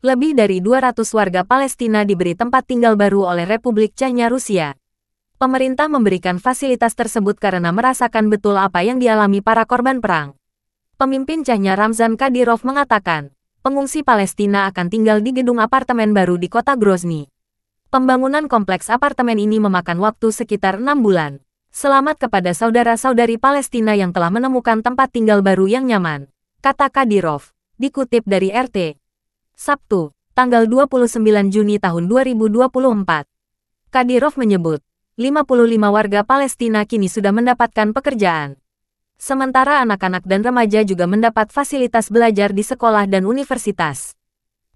lebih dari 200 warga Palestina diberi tempat tinggal baru oleh Republik Cahnya Rusia. Pemerintah memberikan fasilitas tersebut karena merasakan betul apa yang dialami para korban perang. Pemimpin Cahnya Ramzan Kadyrov mengatakan, pengungsi Palestina akan tinggal di gedung apartemen baru di kota Grozny. Pembangunan kompleks apartemen ini memakan waktu sekitar enam bulan. Selamat kepada saudara-saudari Palestina yang telah menemukan tempat tinggal baru yang nyaman, kata Kadyrov, dikutip dari RT. Sabtu, tanggal 29 Juni tahun 2024. Kadirov menyebut, 55 warga Palestina kini sudah mendapatkan pekerjaan. Sementara anak-anak dan remaja juga mendapat fasilitas belajar di sekolah dan universitas.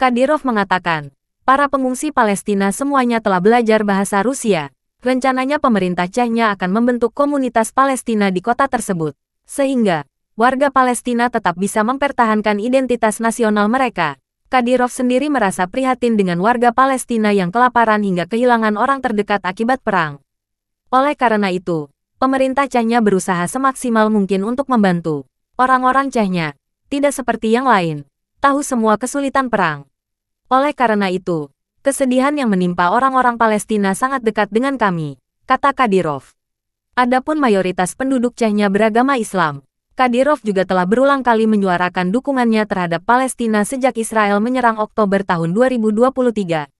Kadirov mengatakan, para pengungsi Palestina semuanya telah belajar bahasa Rusia. Rencananya pemerintah Cahnya akan membentuk komunitas Palestina di kota tersebut, sehingga warga Palestina tetap bisa mempertahankan identitas nasional mereka. Kadirov sendiri merasa prihatin dengan warga Palestina yang kelaparan hingga kehilangan orang terdekat akibat perang. Oleh karena itu, pemerintah Cahnya berusaha semaksimal mungkin untuk membantu. Orang-orang Cahnya, tidak seperti yang lain, tahu semua kesulitan perang. Oleh karena itu, kesedihan yang menimpa orang-orang Palestina sangat dekat dengan kami, kata Kadirov. Adapun mayoritas penduduk Cahnya beragama Islam, Kadirov juga telah berulang kali menyuarakan dukungannya terhadap Palestina sejak Israel menyerang Oktober tahun 2023.